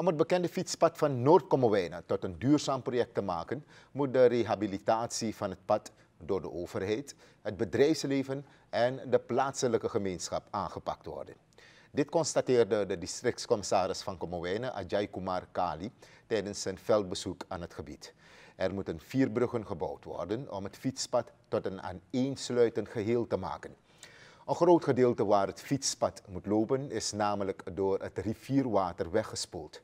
Om het bekende fietspad van noord komowijnen tot een duurzaam project te maken, moet de rehabilitatie van het pad door de overheid, het bedrijfsleven en de plaatselijke gemeenschap aangepakt worden. Dit constateerde de districtscommissaris van Komowijnen Ajay Kumar Kali, tijdens zijn veldbezoek aan het gebied. Er moeten vier bruggen gebouwd worden om het fietspad tot een aaneensluitend geheel te maken. Een groot gedeelte waar het fietspad moet lopen is namelijk door het rivierwater weggespoeld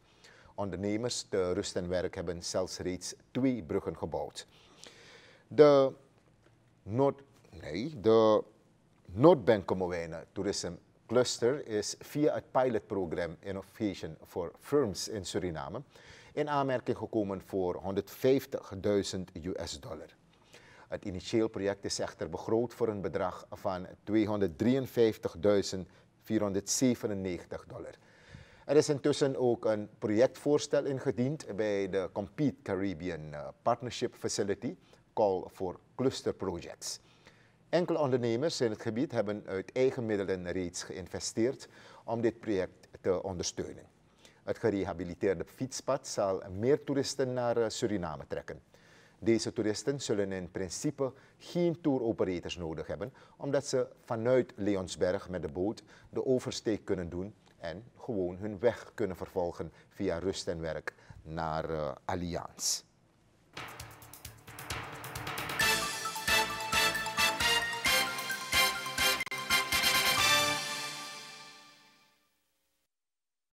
ondernemers te rust en werk hebben zelfs reeds twee bruggen gebouwd. De, Noord, nee, de Tourism Cluster is via het pilotprogramma Innovation for Firms in Suriname in aanmerking gekomen voor 150.000 US dollar. Het initieel project is echter begroot voor een bedrag van 253.497 dollar. Er is intussen ook een projectvoorstel ingediend bij de Compete Caribbean eh, Partnership Facility, Call for Cluster Projects. Enkele ondernemers in het gebied hebben uit eigen middelen reeds geïnvesteerd om dit project te ondersteunen. Het gerehabiliteerde fietspad zal meer toeristen naar eh, Suriname trekken. Deze toeristen zullen in principe geen touroperators nodig hebben, omdat ze vanuit Leonsberg met de boot de oversteek kunnen doen en gewoon hun weg kunnen vervolgen via rust en werk naar eh, Allianz.